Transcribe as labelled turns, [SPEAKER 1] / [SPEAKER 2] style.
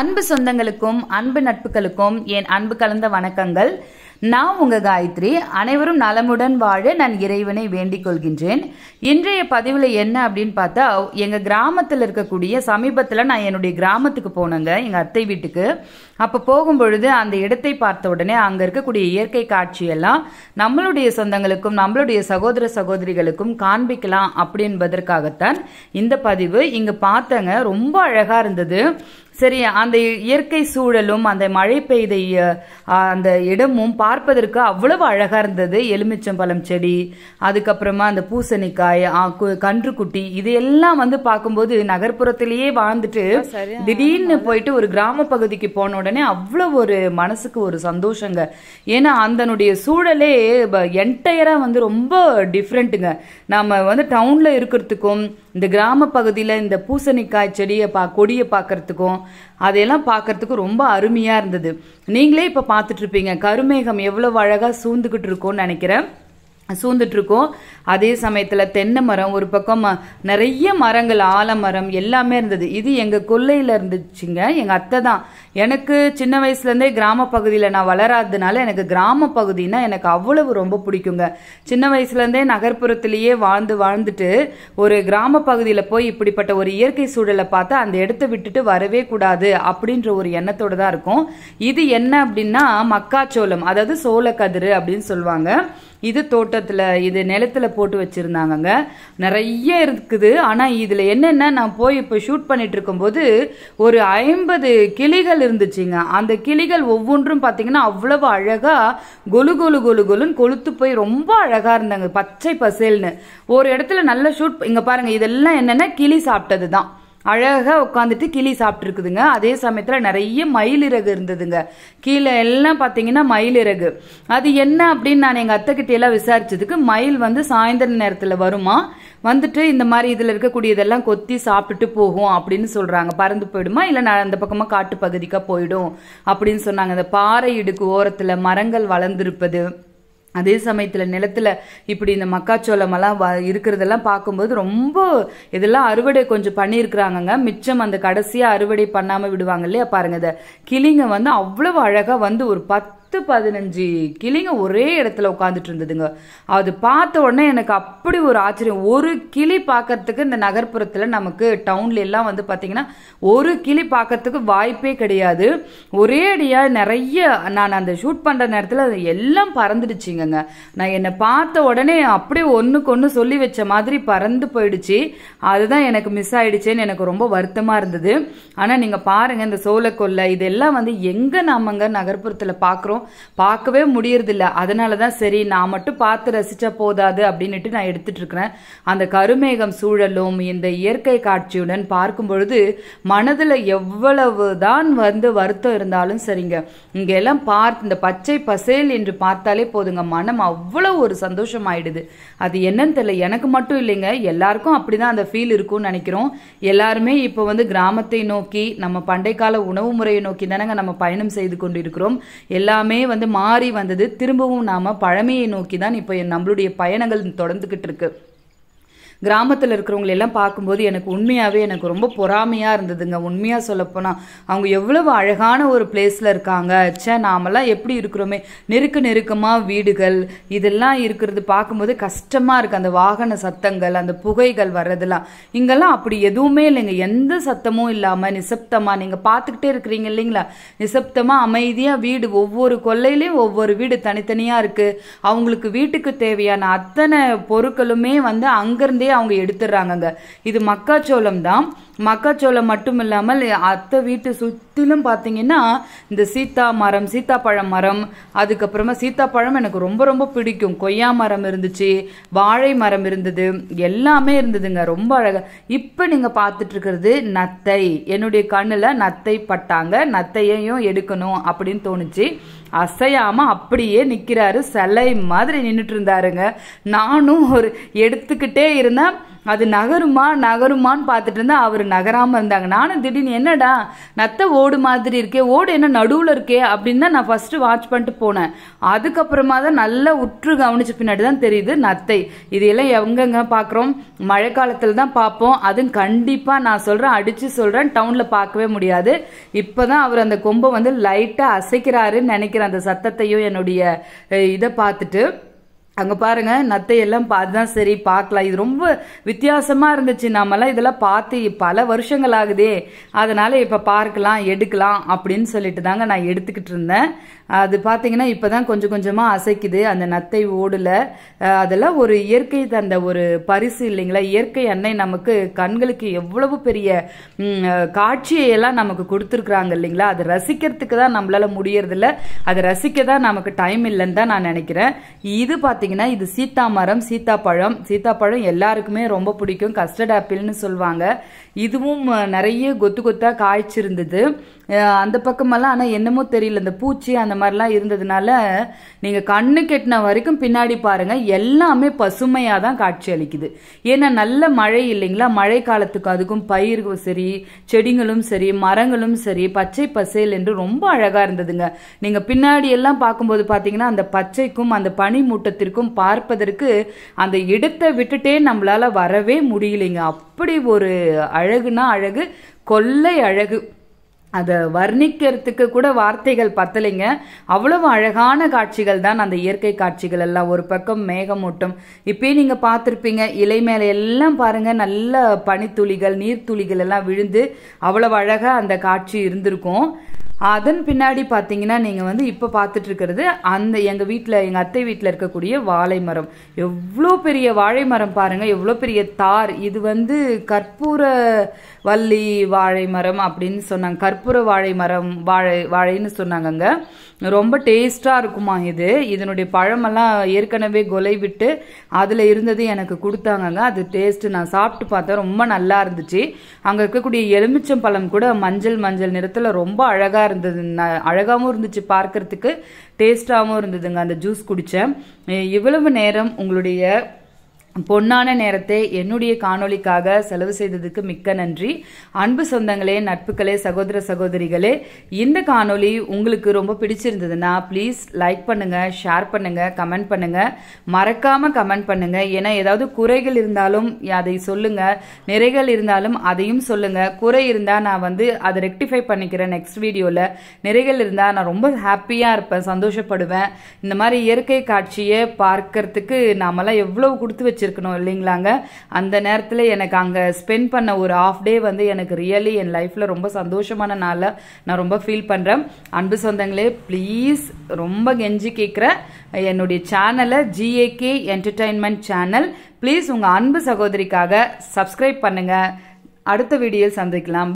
[SPEAKER 1] அன்பு சொந்தங்களுக்கும் அன்பு நட்புகளுக்கும் என் அன்பு கலந்த வணக்கங்கள் நான் உங்க காயத்ரி அனைவரும் நலமுடன் வாழ நான் இறைவனை வேண்டிக் கொள்கின்றேன் இன்றைய பதிவில் என்ன அப்படின்னு பார்த்தா எங்க கிராமத்தில் இருக்கக்கூடிய சமீபத்தில் நான் என்னுடைய கிராமத்துக்கு போனேங்க எங்க அத்தை வீட்டுக்கு அப்போ போகும்பொழுது அந்த இடத்தை பார்த்த உடனே அங்கே இருக்கக்கூடிய இயற்கை காட்சி எல்லாம் நம்மளுடைய சொந்தங்களுக்கும் நம்மளுடைய சகோதர சகோதரிகளுக்கும் காண்பிக்கலாம் அப்படின்பதற்காகத்தான் இந்த பதிவு இங்கே பார்த்தங்க ரொம்ப அழகாக இருந்தது சரி அந்த இயற்கை சூழலும் அந்த மழை பெய்த அந்த இடமும் பார்ப்பதற்கு அவ்வளவு அழகாக இருந்தது எலுமிச்சம்பழம் செடி அதுக்கப்புறமா அந்த பூசணிக்காய் கன்றுக்குட்டி இதையெல்லாம் வந்து பார்க்கும்போது நகர்ப்புறத்திலேயே வாழ்ந்துட்டு திடீர்னு போயிட்டு ஒரு கிராம பகுதிக்கு போன உடனே அவ்வளோ ஒரு மனசுக்கு ஒரு சந்தோஷங்க ஏன்னா அந்தனுடைய சூழலே என்டையராக வந்து ரொம்ப டிஃப்ரெண்ட்டுங்க நம்ம வந்து டவுனில் இருக்கிறதுக்கும் இந்த கிராம பகுதியில் இந்த பூசணிக்காய் செடியை பா கொடியை பார்க்கறதுக்கும் அதையெல்லாம் பார்க்கறதுக்கு ரொம்ப அருமையாக இருந்தது நீங்களே இப்போ பார்த்துட்ருப்பீங்க கருமேகம் எவ்வளோ அழகாக சூழ்ந்துக்கிட்டு இருக்கோன்னு நினைக்கிறேன் சூழ்ந்துட்டுருக்கோம் அதே சமயத்தில் தென்னை மரம் ஒரு பக்கம் நிறைய மரங்கள் ஆலமரம் எல்லாமே இருந்தது இது எங்கள் கொல்லையில் இருந்துச்சுங்க எங்கள் அத்தை தான் எனக்கு சின்ன வயசுலேருந்தே கிராம பகுதியில் நான் வளராததுனால எனக்கு கிராம பகுதினா எனக்கு அவ்வளவு ரொம்ப பிடிக்குங்க சின்ன வயசுலேருந்தே நகர்ப்புறத்திலேயே வாழ்ந்து வாழ்ந்துட்டு ஒரு கிராம பகுதியில் போய் இப்படிப்பட்ட ஒரு இயற்கை சூழலை பார்த்தா அந்த இடத்த விட்டுட்டு வரவே கூடாது அப்படின்ற ஒரு எண்ணத்தோடு தான் இருக்கும் இது என்ன அப்படின்னா மக்காச்சோளம் அதாவது சோளக்கதிர் அப்படின்னு சொல்லுவாங்க இது தோட்டத்தில் இது நிலத்தில் போட்டு வச்சுருந்தாங்கங்க நிறைய இருக்குது ஆனால் இதில் என்னென்ன நான் போய் இப்போ ஷூட் பண்ணிகிட்டு இருக்கும்போது ஒரு ஐம்பது கிளிகள் இருந்துச்சுங்க அந்த கிளிகள் ஒவ்வொன்றும் பார்த்தீங்கன்னா அவ்வளவு அழகாக கொலு கொலு கொலு கொலுன்னு கொளுத்து போய் ரொம்ப அழகாக இருந்தாங்க பச்சை பசேல்னு ஒரு இடத்துல நல்லா ஷூட் இங்கே பாருங்கள் இதெல்லாம் என்னென்னா கிளி சாப்பிட்டது தான் அழகாக உட்காந்துட்டு கிளி சாப்பிட்ருக்குதுங்க அதே சமயத்தில் நிறைய மயிலிறகு இருந்ததுங்க கீழே எல்லாம் பார்த்தீங்கன்னா மயிலிறகு அது என்ன அப்படின்னு நான் எங்கள் அத்தைக்கிட்ட எல்லாம் விசாரிச்சதுக்கு மயில் வந்து சாயந்தர நேரத்தில் வருமா வந்துட்டு இந்த மாதிரி இதில் இருக்கக்கூடியதெல்லாம் கொத்தி சாப்பிட்டு போகும் அப்படின்னு சொல்கிறாங்க பறந்து போயிடுமா இல்லை நான் அந்த பக்கமாக காட்டு பகுதிக்காக போயிடும் அப்படின்னு சொன்னாங்க இந்த பாறை இடுக்கு ஓரத்தில் மரங்கள் வளர்ந்துருப்பது அதே சமயத்தில் நிலத்தில் இப்படி இந்த மக்காச்சோளமெல்லாம் வ இருக்கிறதெல்லாம் பார்க்கும்போது ரொம்ப இதெல்லாம் அறுவடை கொஞ்சம் பண்ணியிருக்கிறாங்கங்க மிச்சம் அந்த கடைசியாக அறுவடை பண்ணாமல் விடுவாங்க இல்லையா பாருங்க இதை கிளிங்க வந்து அவ்வளவு அழகாக வந்து ஒரு பத்து பத்து பதினஞ்சு கிளிங்க ஒரே இடத்துல உட்காந்துட்டு இருந்ததுங்க அது பார்த்த உடனே எனக்கு அப்படி ஒரு ஆச்சரியம் ஒரு கிளி பார்க்கறதுக்கு இந்த நகர்ப்புறத்தில் நமக்கு டவுன்ல எல்லாம் வந்து பார்த்தீங்கன்னா ஒரு கிளி பார்க்கறதுக்கு வாய்ப்பே கிடையாது ஒரே அடியாக நிறைய நான் அந்த ஷூட் பண்ணுற நேரத்தில் அது எல்லாம் பறந்துடுச்சுங்க நான் என்னை பார்த்த உடனே அப்படியே ஒன்றுக்கு ஒன்று சொல்லி வச்ச மாதிரி பறந்து போயிடுச்சு அதுதான் எனக்கு மிஸ் ஆயிடுச்சேன்னு எனக்கு ரொம்ப வருத்தமாக இருந்தது ஆனால் நீங்கள் பாருங்கள் இந்த சோளக்கொல்லை இதெல்லாம் வந்து எங்கே நாமங்க நகர்ப்புறத்தில் பார்க்குறோம் பார்க்கவே முடியறதில்ல அதனால தான் சரி நான் மட்டும் பார்த்து ரசிச்சா போதாது அப்படின்னுட்டு நான் எடுத்துட்டு இருக்கிறேன் அந்த கருமேகம் சூழலும் இந்த இயற்கை காட்சியுடன் பார்க்கும் பொழுது மனதில் எவ்வளவு தான் வந்து வருத்தம் இருந்தாலும் சரிங்க எல்லாம் பார்த்து இந்த பச்சை பசேல் என்று பார்த்தாலே போதுங்க மனம் அவ்வளோ ஒரு சந்தோஷம் ஆயிடுது அது என்னன்னு தெரியல எனக்கு மட்டும் இல்லைங்க எல்லாருக்கும் அப்படிதான் அந்த ஃபீல் இருக்கும்னு நினைக்கிறோம் எல்லாருமே இப்போ வந்து கிராமத்தை நோக்கி நம்ம பண்டைக்கால உணவு முறையை நோக்கி தானங்க நம்ம பயணம் செய்து கொண்டு இருக்கிறோம் எல்லா எல்லாமே வந்து மாறி வந்தது திரும்பவும் நாம் பழமையை நோக்கி தான் இப்போ நம்மளுடைய பயணங்கள் தொடர்ந்துக்கிட்டு இருக்குது கிராமத்தில் இருக்கிறவங்களை எல்லாம் பார்க்கும்போது எனக்கு உண்மையாகவே எனக்கு ரொம்ப பொறாமையாக இருந்ததுங்க உண்மையாக சொல்லப்போனால் அவங்க எவ்வளவு அழகான ஒரு பிளேஸில் இருக்காங்க சே நாமெல்லாம் எப்படி இருக்கிறோமே நெருக்க நெருக்கமாக வீடுகள் இதெல்லாம் இருக்கிறது பார்க்கும்போது கஷ்டமாக இருக்குது அந்த வாகன சத்தங்கள் அந்த புகைகள் வர்றதெல்லாம் இங்கெல்லாம் அப்படி எதுவுமே இல்லைங்க எந்த சத்தமும் இல்லாமல் நிசப்தமாக நீங்கள் பார்த்துக்கிட்டே இருக்கிறீங்க இல்லைங்களா நிசப்தமாக அமைதியாக வீடு ஒவ்வொரு கொல்லையிலையும் ஒவ்வொரு வீடு தனித்தனியாக இருக்குது அவங்களுக்கு வீட்டுக்கு தேவையான அத்தனை பொருட்களுமே வந்து அங்கேருந்தே அவங்க எடுத்துடுறாங்கங்க இது மக்காச்சோளம் தான் மக்காச்சோளம் மட்டும் இல்லாமல் அத்தை வீட்டு சுற்றிலும் பார்த்தீங்கன்னா இந்த சீத்தா மரம் சீத்தாப்பழம் மரம் அதுக்கப்புறமா சீத்தாப்பழம் எனக்கு ரொம்ப ரொம்ப பிடிக்கும் கொய்யா மரம் இருந்துச்சு வாழை மரம் இருந்தது எல்லாமே இருந்ததுங்க ரொம்ப அழகாக இப்போ நீங்கள் பார்த்துட்டு இருக்கிறது நத்தை என்னுடைய கண்ணில் நத்தை பட்டாங்க நத்தையையும் எடுக்கணும் அப்படின்னு தோணுச்சு அசையாமல் அப்படியே நிற்கிறாரு சிலை மாதிரி நின்றுட்டு இருந்தாருங்க நானும் ஒரு எடுத்துக்கிட்டே இருந்தேன் அது நகருமா நகருமான்னு பார்த்துட்டு இருந்தா அவர் நகராமல் இருந்தாங்க நானும் திடீர்னு என்னடா நத்த ஓடு மாதிரி இருக்கே ஓடு என்ன நடுவில் இருக்கே அப்படின்னு தான் நான் ஃபஸ்ட்டு வாட்ச் பண்ணிட்டு போனேன் அதுக்கப்புறமா தான் நல்லா உற்று கவனிச்ச பின்னாடி தான் தெரியுது நத்தை இதையெல்லாம் எங்கெங்க பார்க்குறோம் மழை காலத்தில் தான் பார்ப்போம் அதுவும் கண்டிப்பாக நான் சொல்கிறேன் அடித்து சொல்கிறேன் டவுனில் பார்க்கவே முடியாது இப்போ தான் அவர் அந்த கொம்பை வந்து லைட்டாக அசைக்கிறாருன்னு நினைக்கிறேன் அந்த சத்தத்தையும் என்னுடைய இதை பார்த்துட்டு அங்கே பாருங்கள் நத்தையெல்லாம் பார்த்துதான் சரி பார்க்கலாம் இது ரொம்ப வித்தியாசமாக இருந்துச்சு நாமெல்லாம் இதெல்லாம் பார்த்து பல வருஷங்கள் ஆகுதே அதனால் இப்போ பார்க்கலாம் எடுக்கலாம் அப்படின்னு சொல்லிட்டு தாங்க நான் எடுத்துக்கிட்டு இருந்தேன் அது பார்த்தீங்கன்னா இப்போ தான் கொஞ்சம் கொஞ்சமாக அசைக்குது அந்த நத்தை ஓடில் அதெல்லாம் ஒரு இயற்கை தந்த ஒரு பரிசு இல்லைங்களா இயற்கை அன்னை நமக்கு கண்களுக்கு எவ்வளவு பெரிய காட்சியெல்லாம் நமக்கு கொடுத்துருக்குறாங்க இல்லைங்களா அதை ரசிக்கிறதுக்கு தான் நம்மளால் முடியறதில்ல அதை ரசிக்க தான் நமக்கு டைம் இல்லைன்னு தான் நான் நினைக்கிறேன் இது பார்த்தீங்கன்னா இது சீத்தா மரம் சீத்தாப்பழம் சீத்தாப்பழம் எல்லாருக்குமே ரொம்ப பிடிக்கும் கஸ்டர்ட் ஆப்பிள்னு சொல்லுவாங்க இதுவும் நிறைய கொத்து கொத்தாக காய்ச்சிருந்தது அந்த பக்கமெல்லாம் ஆனால் என்னமோ தெரியல இந்த பூச்சி அந்த மாதிரிலாம் இருந்ததுனால நீங்கள் கண்ணு கெட்டின வரைக்கும் பின்னாடி பாருங்க எல்லாமே பசுமையாக தான் காட்சி அளிக்குது ஏன்னா நல்ல மழை இல்லைங்களா மழை காலத்துக்கு அதுக்கும் பயிர்களும் சரி செடிகளும் சரி மரங்களும் சரி பச்சை பசேல் என்று ரொம்ப அழகாக இருந்ததுங்க நீங்கள் பின்னாடி எல்லாம் பார்க்கும்போது பாத்தீங்கன்னா அந்த பச்சைக்கும் அந்த பனி மூட்டத்திற்கும் பார்ப்பதற்கு அந்த இடத்தை விட்டுட்டே நம்மளால் வரவே முடியலைங்க அப்படி ஒரு அழகுனா அழகு கொள்ளை அழகு அதை வர்ணிக்கிறதுக்கு கூட வார்த்தைகள் பத்தலைங்க அவ்வளவு அழகான காட்சிகள் தான் அந்த இயற்கை காட்சிகள் எல்லாம் ஒரு பக்கம் மேகமூட்டம் இப்பயே நீங்கள் பார்த்துருப்பீங்க இலை மேலே எல்லாம் பாருங்கள் நல்ல பனித்துளிகள் நீர்த்துளிகள் எல்லாம் விழுந்து அவ்வளவு அழகாக அந்த காட்சி இருந்திருக்கும் அதன் பின்னாடி பார்த்தீங்கன்னா நீங்கள் வந்து இப்போ இருக்கிறது அந்த எங்கள் வீட்டில் எங்கள் அத்தை வீட்டில் இருக்கக்கூடிய வாழை மரம் எவ்வளோ பெரிய வாழை மரம் பாருங்கள் எவ்வளோ பெரிய தார் இது வந்து கற்பூர வள்ளி வாழை மரம் அப்படின்னு சொன்னாங்க கற்பூர வாழை மரம் வாழை வாழைன்னு சொன்னாங்கங்க ரொம்ப டேஸ்ட்டாக இருக்குமா இது இதனுடைய பழமெல்லாம் ஏற்கனவே கொலை விட்டு அதில் இருந்தது எனக்கு கொடுத்தாங்கங்க அது டேஸ்ட்டு நான் சாப்பிட்டு பார்த்தேன் ரொம்ப நல்லா இருந்துச்சு அங்கே இருக்கக்கூடிய எலுமிச்சம் பழம் கூட மஞ்சள் மஞ்சள் நிறத்தில் ரொம்ப அழகாக சூப்பராக இருந்தது அழகாகவும் இருந்துச்சு பார்க்கறதுக்கு டேஸ்டாகவும் இருந்ததுங்க அந்த ஜூஸ் குடித்தேன் இவ்வளவு நேரம் உங்களுடைய பொன்னான நேரத்தை என்னுடைய காணொளிக்காக செலவு செய்ததுக்கு மிக்க நன்றி அன்பு சொந்தங்களே நட்புகளே சகோதர சகோதரிகளே இந்த காணொளி உங்களுக்கு ரொம்ப பிடிச்சிருந்ததுன்னா ப்ளீஸ் லைக் பண்ணுங்க ஷேர் பண்ணுங்க கமெண்ட் பண்ணுங்க மறக்காம கமெண்ட் பண்ணுங்க ஏன்னா ஏதாவது குறைகள் இருந்தாலும் அதை சொல்லுங்க நிறைகள் இருந்தாலும் அதையும் சொல்லுங்க குறை இருந்தால் நான் வந்து அதை ரெக்டிஃபை பண்ணிக்கிறேன் நெக்ஸ்ட் வீடியோவில் நிறைகள் இருந்தால் நான் ரொம்ப ஹாப்பியாக இருப்பேன் சந்தோஷப்படுவேன் இந்த மாதிரி இயற்கை காட்சியை பார்க்கறதுக்கு நாமெல்லாம் எவ்வளவு கொடுத்து வச்சு வச்சிருக்கணும் இல்லைங்களாங்க அந்த நேரத்தில் எனக்கு அங்கே ஸ்பெண்ட் பண்ண ஒரு ஆஃப் டே வந்து எனக்கு ரியலி என் லைஃப்பில் ரொம்ப சந்தோஷமான நாளில் நான் ரொம்ப ஃபீல் பண்ணுறேன் அன்பு சொந்தங்களே ப்ளீஸ் ரொம்ப கெஞ்சி கேட்குறேன் என்னுடைய சேனலை ஜிஏகே என்டர்டைன்மெண்ட் சேனல் ப்ளீஸ் உங்கள் அன்பு சகோதரிக்காக சப்ஸ்கிரைப் பண்ணுங்கள் அடுத்த வீடியோ சந்திக்கலாம்